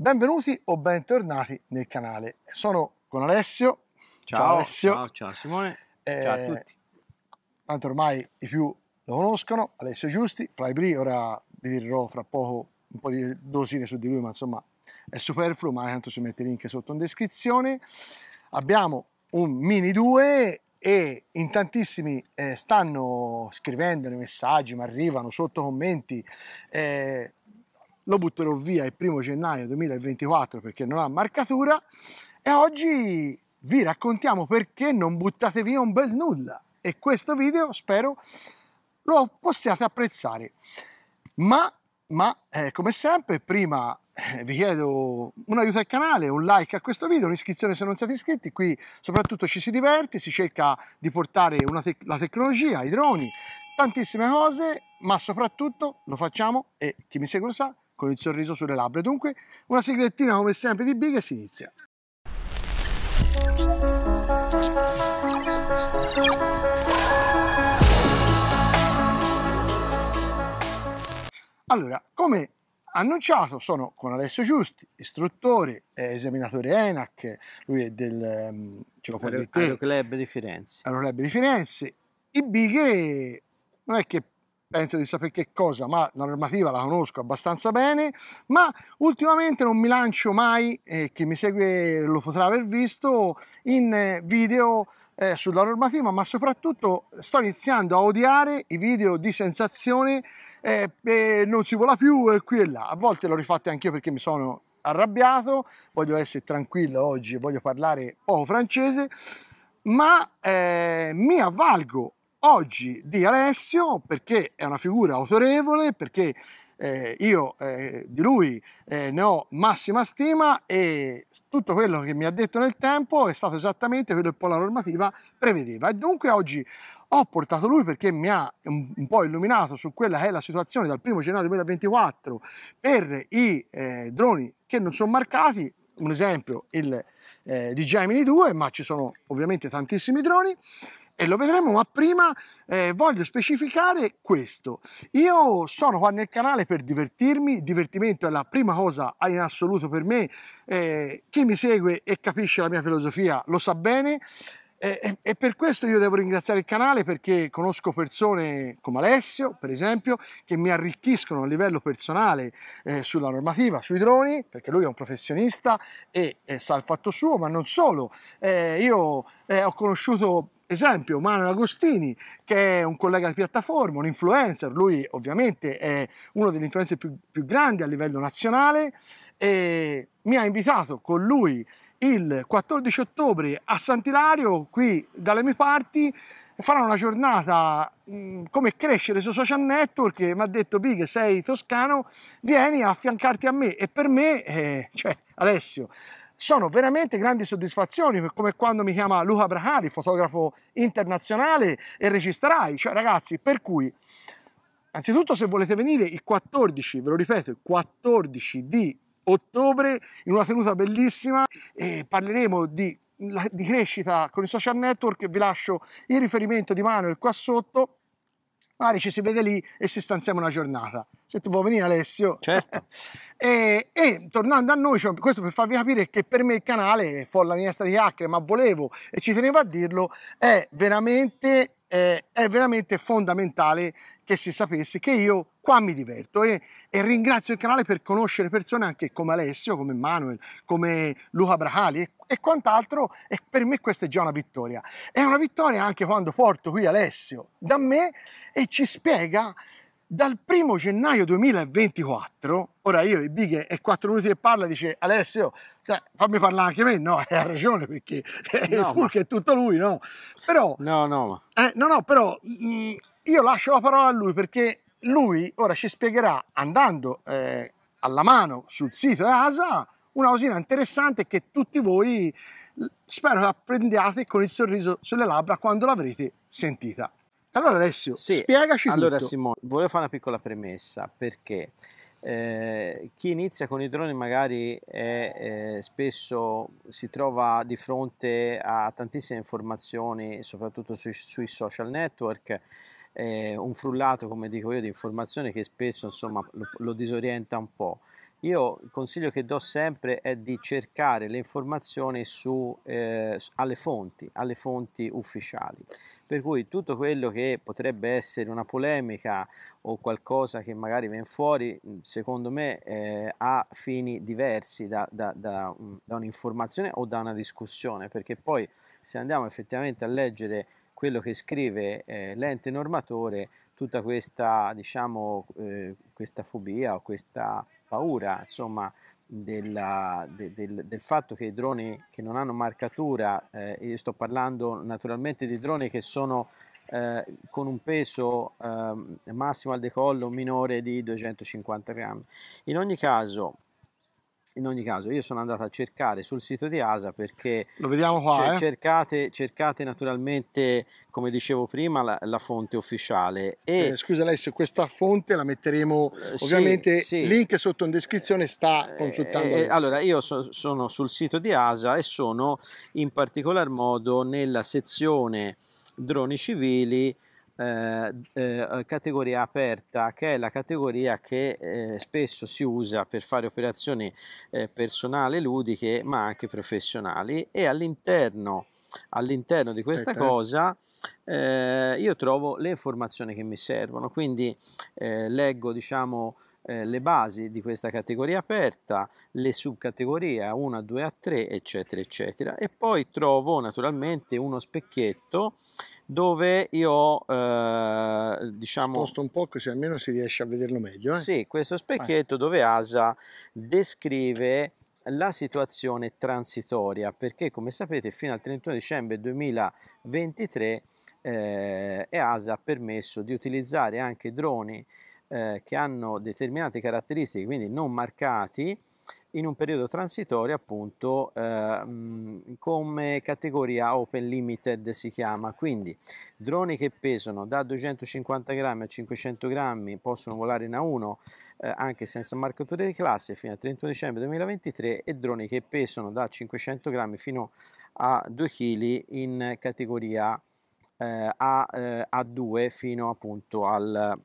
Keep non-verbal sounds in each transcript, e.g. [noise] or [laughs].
Benvenuti o bentornati nel canale. Sono con Alessio. Ciao, ciao Alessio. Ciao, ciao Simone. Eh, ciao a tutti. Tanto ormai i più lo conoscono, Alessio Giusti, Flybri, ora vi dirò fra poco un po' di dosine su di lui, ma insomma è superfluo, ma tanto si mette il link sotto in descrizione. Abbiamo un Mini 2 e in tantissimi eh, stanno scrivendo nei messaggi, ma arrivano sotto commenti. Eh, lo butterò via il primo gennaio 2024 perché non ha marcatura e oggi vi raccontiamo perché non buttate via un bel nulla e questo video spero lo possiate apprezzare ma, ma eh, come sempre prima eh, vi chiedo un aiuto al canale, un like a questo video, un'iscrizione se non siete iscritti, qui soprattutto ci si diverte, si cerca di portare te la tecnologia, i droni, tantissime cose, ma soprattutto lo facciamo e chi mi segue lo sa, con il sorriso sulle labbra. Dunque una segretina come sempre di Big e si inizia. Allora, come annunciato sono con Alessio Giusti, istruttore, esaminatore ENAC, lui è del um, ce Aero, di te, Aeroclub di Firenze. Aeroclub di Firenze. I bighe non è che penso di sapere che cosa, ma la normativa la conosco abbastanza bene, ma ultimamente non mi lancio mai, eh, chi mi segue lo potrà aver visto, in eh, video eh, sulla normativa, ma soprattutto sto iniziando a odiare i video di sensazione, eh, eh, non si vola più e qui e là, a volte l'ho rifatto anche io perché mi sono arrabbiato, voglio essere tranquillo oggi, voglio parlare poco francese, ma eh, mi avvalgo oggi di Alessio perché è una figura autorevole, perché eh, io eh, di lui eh, ne ho massima stima e tutto quello che mi ha detto nel tempo è stato esattamente quello che poi la normativa prevedeva e dunque oggi ho portato lui perché mi ha un, un po' illuminato su quella che è la situazione dal 1 gennaio 2024 per i eh, droni che non sono marcati un esempio il eh, DJI Mini 2 ma ci sono ovviamente tantissimi droni e lo vedremo, ma prima eh, voglio specificare questo. Io sono qua nel canale per divertirmi, divertimento è la prima cosa in assoluto per me, eh, chi mi segue e capisce la mia filosofia lo sa bene. Eh, e, per questo io devo ringraziare il canale perché conosco persone come Alessio, per esempio, che mi arricchiscono a livello personale eh, sulla normativa, sui droni, perché lui è un professionista e, sa il fatto suo, ma non solo. Eh, io ho conosciuto Esempio, Manuel Agostini, che è un collega di piattaforma, un influencer, lui ovviamente è uno degli influencer più, più grandi a livello nazionale e mi ha invitato con lui il 14 ottobre a Sant'Ilario, qui dalle mie parti, farà una giornata mh, come crescere su social network mi ha detto Big sei toscano, vieni a affiancarti a me e per me, eh, cioè Alessio, sono veramente grandi soddisfazioni, come quando mi chiama Luca Brahari, fotografo internazionale, e registrai. Cioè, ragazzi, per cui, anzitutto se volete venire il 14, ve lo ripeto, il 14 di ottobre, in una tenuta bellissima, e parleremo di, di crescita con i social network, vi lascio il riferimento di Manuel qua sotto, magari ci si vede lì e si stanziamo una giornata. Se tu vuoi venire Alessio. Certo. [laughs] e, e, tornando a noi, cioè, questo per farvi capire che per me il canale, folla minestra di chiacchiere, ma volevo e ci tenevo a dirlo, è veramente eh, è veramente fondamentale che si sapesse che io qua mi diverto e, e, ringrazio il canale per conoscere persone anche come Alessio, come Manuel, come Luca Brahali e, e quant'altro e per me questa è già una vittoria. È una vittoria anche quando porto qui Alessio da me e ci spiega dal primo gennaio 2024, ora io e Bighe e quattro minuti che parla, dice Alessio, cioè, fammi parlare anche me, no, [laughs] ha ragione perché no, il Fulk ma... è tutto lui, no? Però, no, no, eh, no, no però mh, mm, io lascio la parola a lui perché lui ora ci spiegherà, andando eh, alla mano sul sito EASA, una cosina interessante che tutti voi spero apprendiate con il sorriso sulle labbra quando l'avrete sentita. Allora Alessio, sì. spiegaci allora, tutto. Simone, volevo fare una piccola premessa perché eh, chi inizia con i droni magari è, eh, spesso si trova di fronte a tantissime informazioni, soprattutto sui, sui social network, eh, un frullato, come dico io, di informazioni che spesso insomma, lo, lo disorienta un po'. Io il consiglio che do sempre è di cercare le informazioni su, eh, alle, fonti, alle fonti ufficiali, per cui tutto quello che potrebbe essere una polemica o qualcosa che magari viene fuori, secondo me eh, ha fini diversi da, da, da, da un'informazione o da una discussione, perché poi se andiamo effettivamente a leggere quello che scrive eh, l'ente normatore tutta questa, diciamo, eh, questa fobia o questa paura insomma, della, de, del, del, fatto che i droni che non hanno marcatura, eh, io sto parlando naturalmente di droni che sono eh, con un peso ehm, massimo al decollo minore di 250 grammi. In ogni caso in ogni caso io sono andato a cercare sul sito di ASA perché lo vediamo qua c- cioè, eh? cercate, naturalmente come dicevo prima la, la fonte ufficiale e eh, scusa lei se questa fonte la metteremo eh, ovviamente sì, sì. link sotto in descrizione sta eh, consultando eh, allora io so, sono sul sito di ASA e sono in particolar modo nella sezione droni civili eh, eh, categoria aperta, che è la categoria che eh, spesso si usa per fare operazioni eh, personali, ludiche, ma anche professionali. E all'interno, all'interno di questa Aspetta. cosa eh, io trovo le informazioni che mi servono, quindi eh, leggo, diciamo, le basi di questa categoria aperta, le subcategorie a 1, a 2, a 3, eccetera, eccetera. E poi trovo naturalmente uno specchietto dove io ho eh, diciamo sposto un po' così almeno si riesce a vederlo meglio eh? sì questo specchietto ah. dove ASA descrive la situazione transitoria perché come sapete fino al 31 dicembre 2023 eh, EASA ha permesso di utilizzare anche droni eh, che hanno determinate caratteristiche, quindi non marcati, in un periodo transitorio appunto eh, come categoria open limited si chiama quindi droni che pesano da 250 grammi a 500 grammi possono volare in A1 eh, anche senza marcature di classe fino al 31 dicembre 2023 e droni che pesano da 500 grammi fino a 2 kg in categoria eh, A, 2 eh, fino appunto al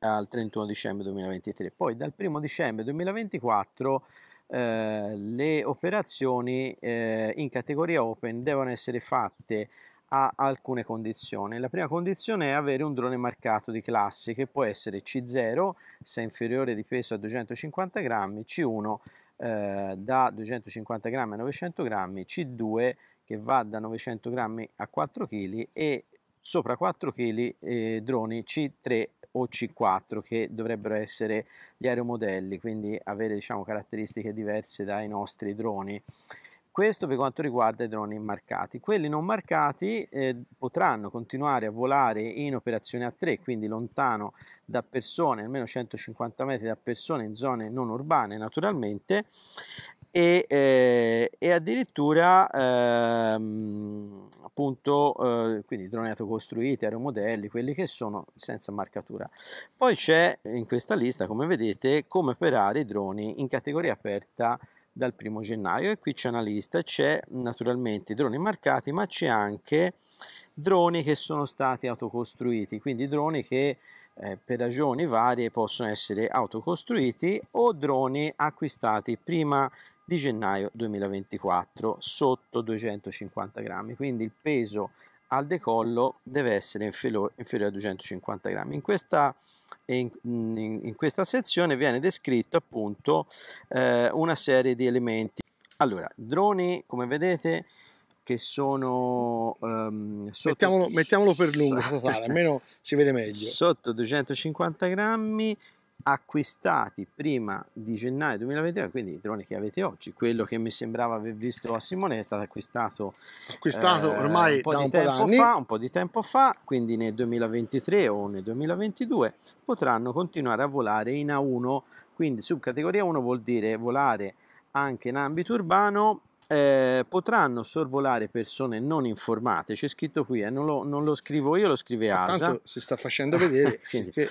al 31 dicembre 2023. Poi dal 1 dicembre 2024 eh, le operazioni eh, in categoria open devono essere fatte a alcune condizioni. La prima condizione è avere un drone marcato di classe che può essere C0 se inferiore di peso a 250 grammi, C1 eh, da 250 grammi a 900 grammi, C2 che va da 900 grammi a 4 kg e sopra 4 kg eh, droni C3 o C4 che dovrebbero essere gli aeromodelli, quindi avere diciamo, caratteristiche diverse dai nostri droni. Questo per quanto riguarda i droni marcati. Quelli non marcati eh, potranno continuare a volare in operazione a 3, quindi lontano da persone, almeno 150 metri da persone in zone non urbane naturalmente, e, eh, e addirittura ehm, appunto eh, quindi droni autocostruiti, aeromodelli, quelli che sono senza marcatura. Poi c'è in questa lista, come vedete, come operare i droni in categoria aperta dal primo gennaio e qui c'è una lista, c'è naturalmente i droni marcati ma c'è anche droni che sono stati autocostruiti, quindi droni che eh, per ragioni varie possono essere autocostruiti o droni acquistati prima di gennaio 2024 sotto 250 grammi, quindi il peso al decollo deve essere inferiore, a 250 grammi. In questa, in, in questa sezione viene descritto appunto eh, una serie di elementi. Allora, droni come vedete che sono ehm, sotto, mettiamolo, mettiamolo per lungo, [laughs] almeno si vede meglio. Sotto 250 grammi acquistati prima di gennaio 2023, quindi i droni che avete oggi, quello che mi sembrava aver visto a Simone è stato acquistato, acquistato eh, ormai un po, da un, po fa, un po' di tempo fa, quindi nel 2023 o nel 2022 potranno continuare a volare in A1, quindi subcategoria 1 vuol dire volare anche in ambito urbano eh, potranno sorvolare persone non informate, c'è scritto qui, eh, non, lo, non, lo, scrivo io, lo scrive Ma ah, ASA. si sta facendo vedere. [laughs] Quindi, che...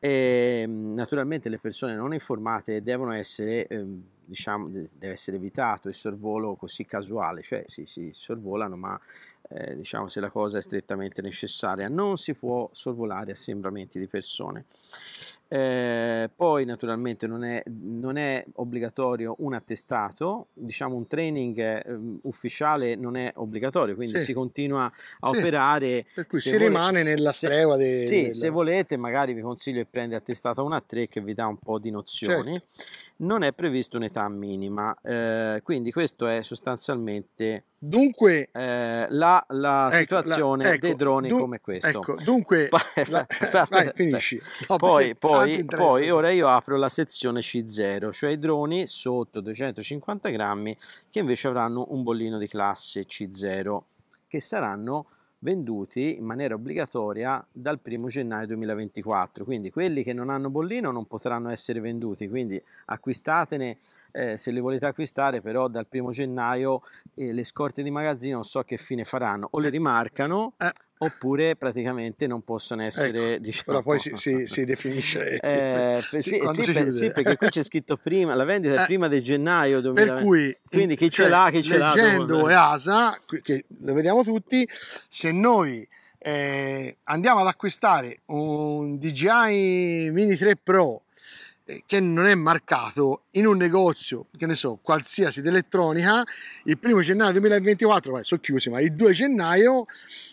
eh, naturalmente le persone non informate devono essere, ehm, diciamo, deve essere evitato il sorvolo così casuale, cioè si, si sorvolano ma eh, diciamo se la cosa è strettamente necessaria, non si può sorvolare assembramenti di persone. Eh, poi naturalmente non è, non è, obbligatorio un attestato, diciamo un training eh, ufficiale non è obbligatorio, quindi sì. si continua a sì. operare. Per cui si vole- rimane nella stregua Se, sì, della... se volete magari vi consiglio di prendere attestato 1 a 3 che vi dà un po' di nozioni. Certo. Non è previsto un'età minima, eh, quindi questo è sostanzialmente Dunque, eh, la, la ecco, situazione la, ecco, dei droni dun, come questo. Ecco, dunque, [laughs] la, aspetta, aspetta, vai, aspetta. No, poi, perché, poi, poi, poi ora io apro la sezione C0, cioè i droni sotto 250 grammi che invece avranno un bollino di classe C0 che saranno venduti in maniera obbligatoria dal 1 gennaio 2024. Quindi quelli che non hanno bollino non potranno essere venduti, quindi acquistatene eh, se le volete acquistare però dal primo gennaio eh, le scorte di magazzino non so che fine faranno o le eh, rimarcano eh. oppure praticamente non possono essere ecco, diciamo però poi si, si, si definisce [laughs] eh, eh, sì, sì, si per, sì, perché qui c'è scritto prima la vendita è prima di gennaio 2020 per cui quindi chi cioè, ce l'ha chi ce l'ha leggendo EASA che lo vediamo tutti se noi andiamo ad acquistare un DJI Mini 3 Pro che non è marcato in un negozio, che ne so, qualsiasi di elettronica, il primo gennaio 2024, vai, sono chiusi, ma il 2 gennaio,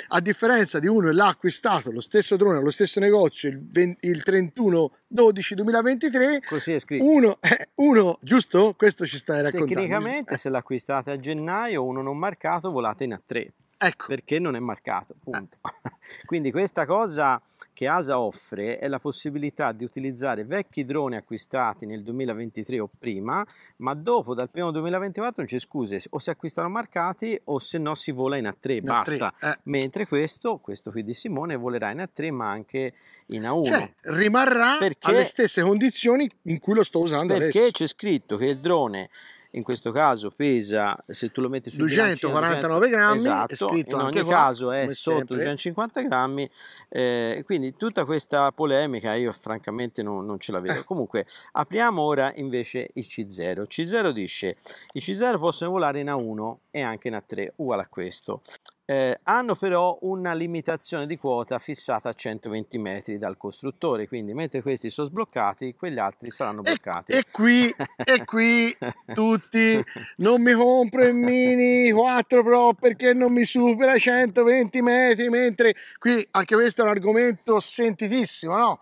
a differenza di uno che l'ha acquistato lo stesso drone allo stesso negozio il, 20, il 31 12 2023, così è scritto. Uno, [laughs] eh, uno, giusto? Questo ci stai raccontando. Tecnicamente, se l'acquistate a gennaio, uno non marcato, volate in A3. Ecco. Perché non è marcato, punto. Eh. [laughs] Quindi questa cosa che ASA offre è la possibilità di utilizzare vecchi droni acquistati nel 2023 o prima, ma dopo dal primo 2024 non c'è scuse, o si acquistano marcati o se no si vola in A3, in basta. A3, eh. Mentre questo, questo qui di Simone, volerà in A3 ma anche in A1. Cioè, rimarrà perché, alle stesse condizioni in cui lo sto usando perché adesso. Perché c'è scritto che il drone in questo caso pesa, se tu lo metti su 249 cioè grammi, esatto, scritto in ogni qua, caso è sotto 250 grammi, eh, quindi tutta questa polemica io francamente non, non ce la vedo. Eh. Comunque apriamo ora invece il C0. C0 dice i C0 possono volare in A1 e anche in A3, uguale a questo eh, hanno però una limitazione di quota fissata a 120 metri dal costruttore, quindi mentre questi sono sbloccati, quegli altri saranno bloccati. E, e qui, e qui [laughs] tutti, non mi compro il Mini 4 Pro perché non mi supera 120 metri, mentre qui anche questo è un argomento sentitissimo, no?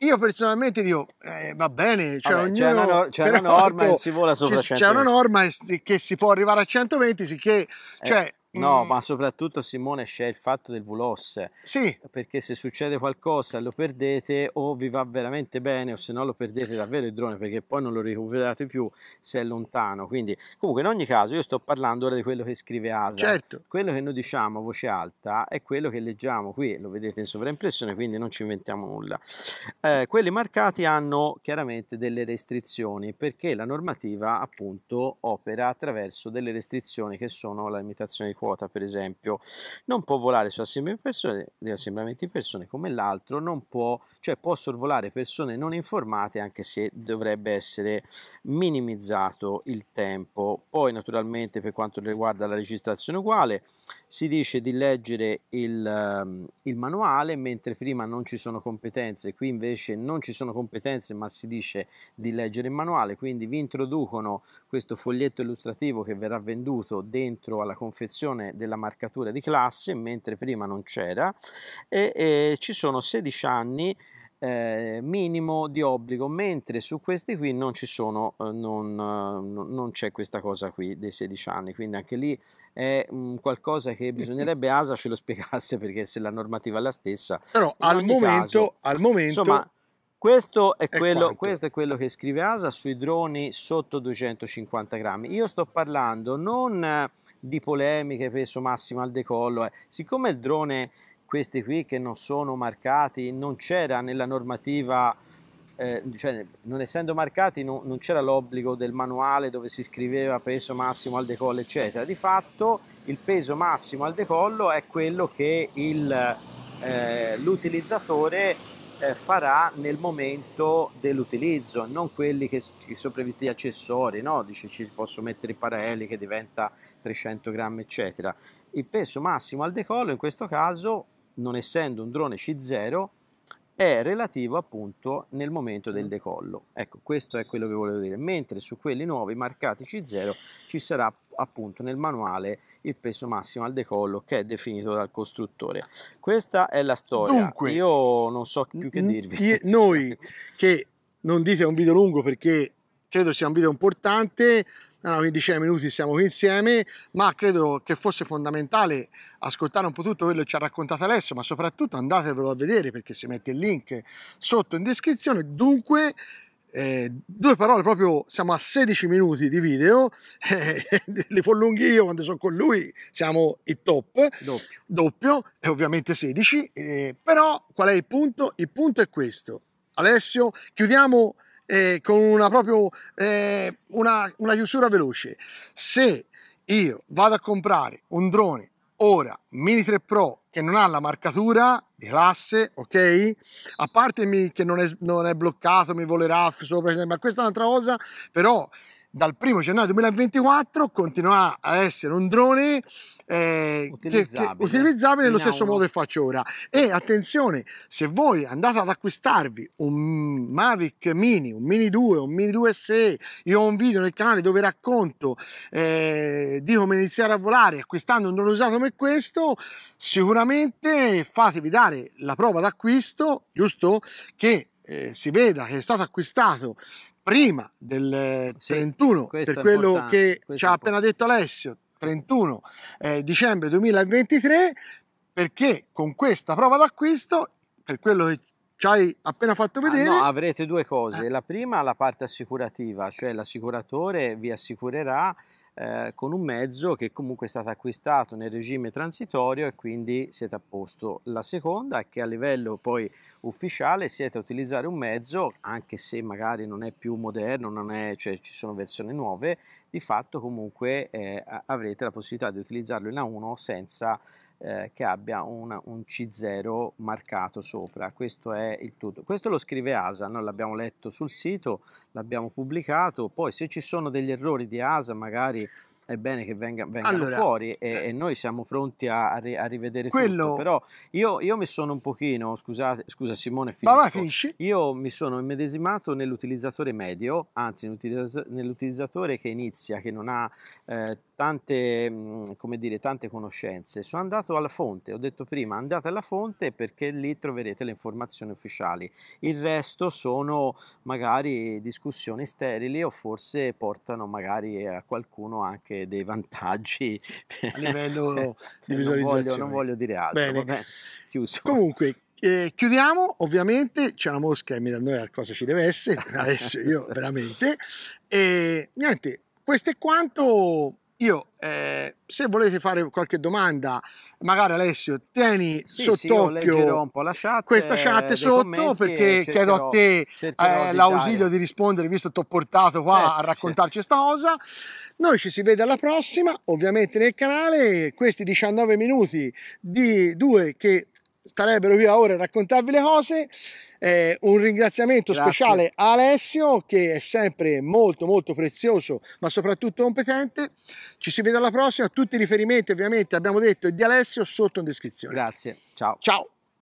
Io personalmente dico, eh, va bene, c'è, cioè c'è, una, nor una, norma e si vola sopra 120. C'è una norma che si può arrivare a 120, sicché, eh. cioè, eh. No, mm. ma soprattutto Simone c'è il fatto del VLOS. Sì. Perché se succede qualcosa lo perdete o vi va veramente bene o se no lo perdete davvero il drone perché poi non lo recuperate più se è lontano. Quindi comunque in ogni caso io sto parlando ora di quello che scrive Asa. Certo. Quello che noi diciamo a voce alta è quello che leggiamo qui, lo vedete in sovraimpressione quindi non ci inventiamo nulla. Eh, quelli marcati hanno chiaramente delle restrizioni perché la normativa appunto opera attraverso delle restrizioni che sono la limitazione di qualità quota, per esempio, non può volare su assemblamenti di persone come l'altro, non può, cioè può sorvolare persone non informate anche se dovrebbe essere minimizzato il tempo. Poi naturalmente per quanto riguarda la registrazione uguale, si dice di leggere il, ehm, il, manuale, mentre prima non ci sono competenze, qui invece non ci sono competenze, ma si dice di leggere il manuale, quindi vi introducono questo foglietto illustrativo che verrà venduto dentro alla confezione della marcatura di classe, mentre prima non c'era, e, e ci sono 16 anni eh, minimo di obbligo, mentre su questi qui non ci sono, eh, non, eh, non, c'è questa cosa qui dei 16 anni, quindi anche lì è mh, mm, qualcosa che bisognerebbe [laughs] ASA ce lo spiegasse perché se la normativa è la stessa. Però al momento, caso, al momento, insomma, questo è, è questo è quello che scrive ASA sui droni sotto 250 grammi. Io sto parlando non di polemiche, peso massimo al decollo, eh. siccome il drone questi qui che non sono marcati, non c'era nella normativa, eh, cioè non essendo marcati non, non c'era l'obbligo del manuale dove si scriveva peso massimo al decollo eccetera, di fatto il peso massimo al decollo è quello che eh, l'utilizzatore eh, farà nel momento dell'utilizzo, non quelli che, che, sono previsti accessori, no? Dice ci posso mettere il paraeli che diventa 300 grammi, eccetera. Il peso massimo al decollo in questo caso non essendo un drone C0, è relativo appunto nel momento del mm. decollo. Ecco, questo è quello che volevo dire. Mentre su quelli nuovi marcati C0 ci sarà appunto nel manuale il peso massimo al decollo che è definito dal costruttore. Questa è la storia. Dunque, Io non so più che dirvi. Noi [laughs] che non dite un video lungo perché credo sia un video importante una quindicina minuti siamo qui insieme, ma credo che fosse fondamentale ascoltare un po' tutto quello che ci ha raccontato adesso, ma soprattutto andatevelo a vedere perché si mette il link sotto in descrizione. Dunque, eh, due parole proprio, siamo a 16 minuti di video, [laughs] eh, li lunghi io quando sono con lui, siamo i top, doppio, doppio e ovviamente 16, eh, però qual è il punto? Il punto è questo. Alessio, chiudiamo eh, con una proprio eh, una, una chiusura veloce. Se io vado a comprare un drone ora Mini 3 Pro che non ha la marcatura di classe, ok? A parte che non è, non è, bloccato, mi volerà sopra, ma questa è un'altra cosa, però dal 1 gennaio 2024 continuerà a essere un drone eh, utilizzabile, che, che, utilizzabile nello stesso modo che faccio ora. E attenzione, se voi andate ad acquistarvi un Mavic Mini, un Mini 2, un Mini 2 SE, io ho un video nel canale dove racconto eh, di come iniziare a volare acquistando un drone usato come questo, sicuramente fatevi dare la prova d'acquisto, giusto? Che eh, si veda che è stato acquistato prima del sì, 31, per quello che ci ha appena detto Alessio, 31 eh, dicembre 2023, perché con questa prova d'acquisto, per quello che ci hai appena fatto ah, vedere... Ah, no, avrete due cose. Eh. La prima, la parte assicurativa, cioè l'assicuratore vi assicurerà eh, con un mezzo che comunque è stato acquistato nel regime transitorio e quindi siete a posto. La seconda è che a livello poi ufficiale siete a utilizzare un mezzo, anche se magari non è più moderno, non è, cioè ci sono versioni nuove, di fatto comunque eh, avrete la possibilità di utilizzarlo in A1 senza eh, che abbia una, un C0 marcato sopra. Questo è il tutto. Questo lo scrive ASA, noi l'abbiamo letto sul sito, l'abbiamo pubblicato, poi se ci sono degli errori di ASA magari è bene che venga, vengano allora, fuori e, eh, e, noi siamo pronti a, a rivedere quello... tutto. Però io, io, mi sono un pochino, scusate, scusa Simone, finisco. Io mi sono immedesimato nell'utilizzatore medio, anzi nell'utilizzatore che inizia, che non ha eh, tante, mm, come dire, tante conoscenze. Sono andato alla fonte, ho detto prima andate alla fonte perché lì troverete le informazioni ufficiali. Il resto sono magari discussioni sterili o forse portano magari a qualcuno anche anche dei vantaggi [laughs] a livello di visualizzazione. Non voglio, non voglio dire altro. Bene. Vabbè, chiuso. Comunque, eh, chiudiamo, ovviamente c'è una mosca e mi da noi cosa ci deve essere, [laughs] adesso io veramente. E niente, questo è quanto io eh, se volete fare qualche domanda magari Alessio tieni sì, sott'occhio sì, questa eh, chat sotto perché cercherò, chiedo a te eh, l'ausilio di rispondere visto che ti ho portato qua certo, a raccontarci certo. cosa noi ci si vede alla prossima ovviamente nel canale questi 19 minuti di due che starebbero via ora a raccontarvi le cose eh, un ringraziamento Grazie. speciale a Alessio che è sempre molto molto prezioso ma soprattutto competente. Ci si vede alla prossima, tutti i riferimenti ovviamente abbiamo detto di Alessio sotto in descrizione. Grazie, ciao. Ciao.